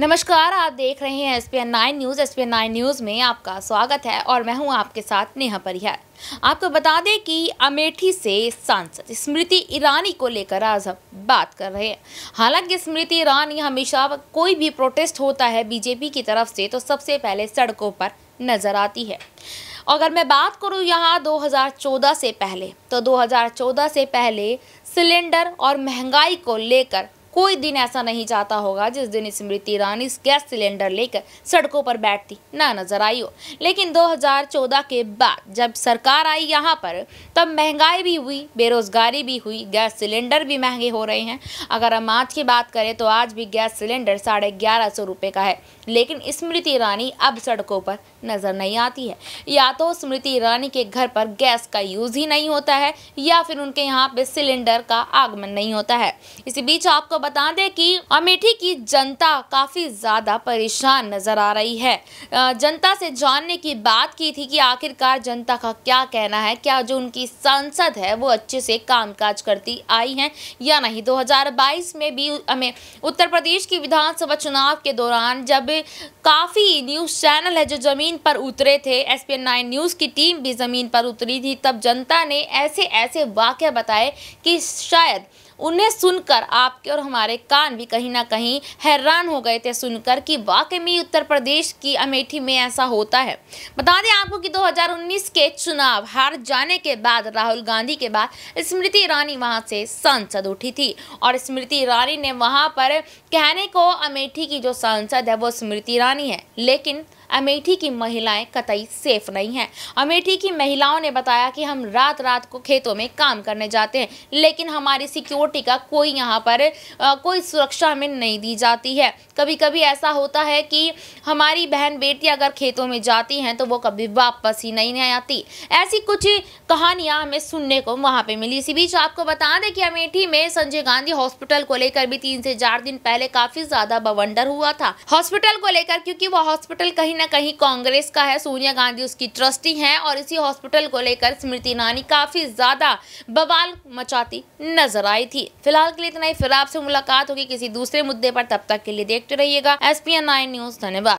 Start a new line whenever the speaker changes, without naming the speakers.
नमस्कार आप देख रहे हैं S P N nine news S P N nine news में आपका स्वागत है और मैं हूं आपके साथ नेहा परिहार आपको बता दें कि अमेठी से सांसद स्मृति ईरानी को लेकर आज हम बात कर रहे हैं हालांकि स्मृति ईरानी हमेशा कोई भी प्रोटेस्ट होता है बीजेपी की तरफ से तो सबसे पहले सड़कों पर नज़र आती है अगर मैं बात करूँ यहाँ दो से पहले तो दो से पहले सिलेंडर और महंगाई को लेकर कोई दिन ऐसा नहीं जाता होगा जिस दिन स्मृति ईरानी गैस सिलेंडर लेकर सड़कों पर बैठती ना नजर आई हो लेकिन 2014 के बाद जब सरकार आई यहाँ पर तब महंगाई भी हुई बेरोजगारी भी हुई गैस सिलेंडर भी महंगे हो रहे हैं अगर हम आज की बात करें तो आज भी गैस सिलेंडर साढ़े ग्यारह सौ रुपये का है लेकिन स्मृति ईरानी अब सड़कों पर नज़र नहीं आती है या तो स्मृति ईरानी के घर पर गैस का यूज़ ही नहीं होता है या फिर उनके यहाँ पे सिलेंडर का आगमन नहीं होता है इसी बीच आपको बता दें कि अमेठी की जनता काफ़ी ज़्यादा परेशान नज़र आ रही है जनता से जानने की बात की थी कि आखिरकार जनता का क्या कहना है क्या जो उनकी सांसद है वो अच्छे से काम करती आई हैं या नहीं दो में भी हमें उत्तर प्रदेश की विधानसभा चुनाव के दौरान जब काफ़ी न्यूज़ चैनल है जो ज़मीन पर उतरे थे S P N nine news की टीम भी ज़मीन पर उतरी थी तब जनता ने ऐसे ऐसे वाक्य बताए कि शायद उन्हें सुनकर आपके और हमारे कान भी कहीं ना कहीं हैरान हो गए थे सुनकर कि वाकई में उत्तर प्रदेश की अमेठी में ऐसा होता है बता दें आपको कि 2019 के चुनाव हार जाने के बाद राहुल गांधी के बाद स्मृति ईरानी वहां से सांसद उठी थी और स्मृति ईरानी ने वहां पर कहने को अमेठी की जो सांसद है वो स्मृति ईरानी कहानी है लेकिन अमेठी की महिलाएं कतई सेफ नहीं हैं अमेठी की महिलाओं ने बताया कि हम रात रात को खेतों में काम करने जाते हैं लेकिन हमारी सिक्योरिटी का कोई यहाँ पर आ, कोई सुरक्षा हमें नहीं दी जाती है कभी कभी ऐसा होता है कि हमारी बहन बेटी अगर खेतों में जाती हैं तो वो कभी वापस ही नहीं आती ऐसी कुछ कहानियाँ हमें सुनने को वहाँ पर मिली इसी बीच आपको बता दें कि अमेठी में संजय गांधी हॉस्पिटल को लेकर भी तीन से चार दिन पहले काफी ज्यादा बवंडर हुआ था हॉस्पिटल को लेकर क्योंकि वह हॉस्पिटल कहीं ना कहीं कांग्रेस का है सोनिया गांधी उसकी ट्रस्टी हैं और इसी हॉस्पिटल को लेकर स्मृति ईरानी काफ़ी ज़्यादा बवाल मचाती नजर आई थी फिलहाल के लिए इतना ही फिर आपसे मुलाकात होगी किसी दूसरे मुद्दे पर तब तक के लिए देखते रहिएगा एस पी न्यूज़ धन्यवाद